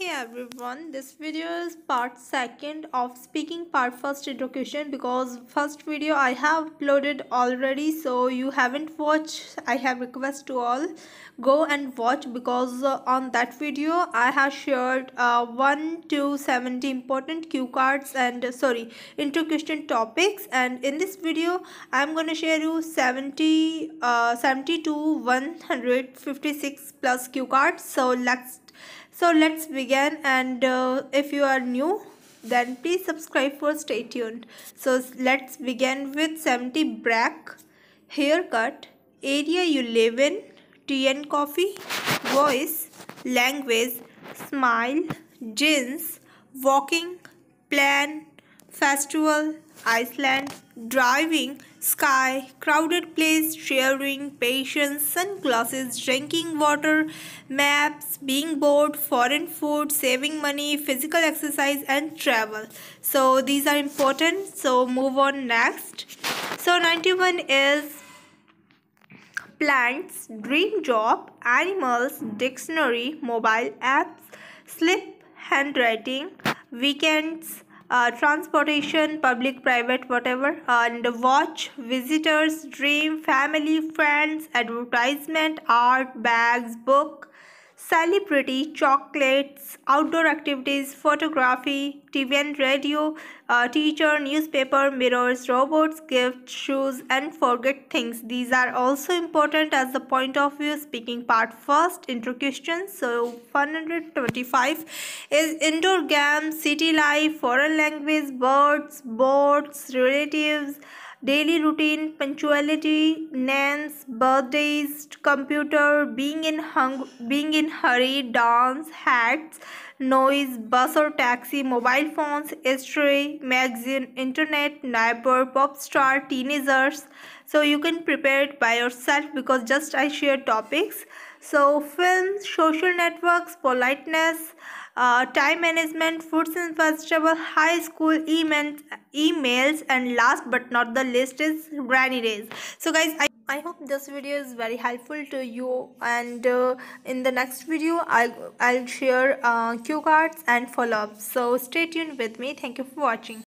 hey everyone this video is part second of speaking part first introduction because first video i have uploaded already so you haven't watched i have request to all go and watch because uh, on that video i have shared uh, 1 to 70 important cue cards and uh, sorry introduction topics and in this video i'm going to share you 70 uh, 70 to 156 plus cue cards so let's so let's begin and uh, if you are new then please subscribe for stay tuned so let's begin with 70 brack haircut area you live in tea and coffee voice language smile jeans walking festival, Iceland, driving, sky, crowded place, sharing, patience, sunglasses, drinking water, maps, being bored, foreign food, saving money, physical exercise and travel. So these are important. So move on next. So 91 is plants, dream job, animals, dictionary, mobile apps, slip, handwriting, weekends, uh, transportation, public, private, whatever, and watch, visitors, dream, family, friends, advertisement, art, bags, book, celebrity, chocolates, outdoor activities, photography, TV and radio, uh, teacher, newspaper, mirrors, robots, gifts, shoes, and forget things. These are also important as the point of view speaking part. First, intro questions. So, 125 is indoor games, city life, foreign language, birds, boats, relatives daily routine, punctuality, names, birthdays, computer, being in hung being in hurry, dance, hats, noise, bus or taxi, mobile phones, history, magazine, internet, neighbor, pop star, teenagers. So you can prepare it by yourself because just I share topics. So films, social networks, politeness, uh, time management, foods and vegetables, high school emails, emails and last but not the least is rainy days. So guys, I I hope this video is very helpful to you and uh, in the next video I'll, I'll share uh, cue cards and follow-up. So stay tuned with me. Thank you for watching.